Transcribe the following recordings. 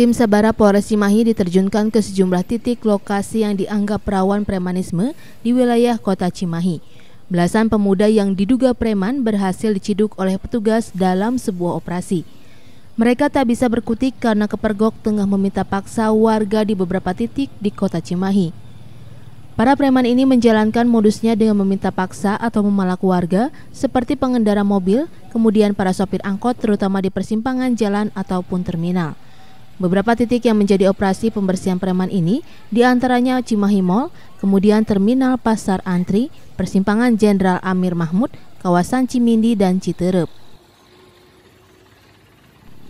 Tim Sabara Polres Cimahi diterjunkan ke sejumlah titik lokasi yang dianggap rawan premanisme di wilayah kota Cimahi. Belasan pemuda yang diduga preman berhasil diciduk oleh petugas dalam sebuah operasi. Mereka tak bisa berkutik karena kepergok tengah meminta paksa warga di beberapa titik di kota Cimahi. Para preman ini menjalankan modusnya dengan meminta paksa atau memalak warga seperti pengendara mobil, kemudian para sopir angkot terutama di persimpangan jalan ataupun terminal. Beberapa titik yang menjadi operasi pembersihan preman ini diantaranya Cimahi Mall, kemudian Terminal Pasar Antri, Persimpangan Jenderal Amir Mahmud, kawasan Cimindi dan Citerep.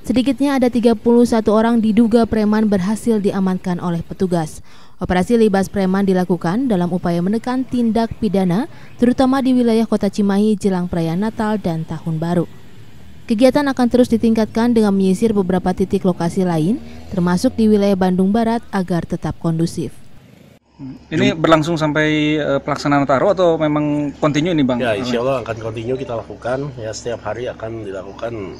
Sedikitnya ada 31 orang diduga preman berhasil diamankan oleh petugas. Operasi libas preman dilakukan dalam upaya menekan tindak pidana, terutama di wilayah kota Cimahi jelang perayaan Natal dan Tahun Baru. Kegiatan akan terus ditingkatkan dengan menyisir beberapa titik lokasi lain, termasuk di wilayah Bandung Barat agar tetap kondusif. Hmm. Ini berlangsung sampai eh, pelaksanaan taruh atau memang kontinu ini Bang? Ya insya Allah akan kontinu kita lakukan, ya setiap hari akan dilakukan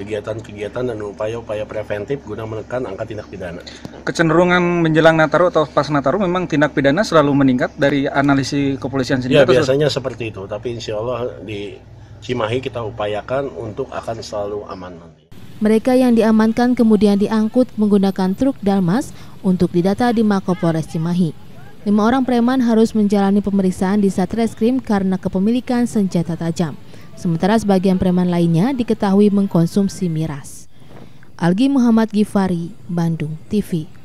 kegiatan-kegiatan dan upaya-upaya preventif guna menekan angka tindak pidana. Kecenderungan menjelang Nataru atau pas Nataru memang tindak pidana selalu meningkat dari analisis kepolisian sendiri? Ya biasanya seperti itu, tapi insya Allah di Cimahi kita upayakan untuk akan selalu aman nanti. Mereka yang diamankan kemudian diangkut menggunakan truk Dalmas untuk didata di Mako Polres Cimahi. Lima orang preman harus menjalani pemeriksaan di Satreskrim karena kepemilikan senjata tajam. Sementara sebagian preman lainnya diketahui mengkonsumsi miras. Algi Muhammad Gifari, Bandung TV.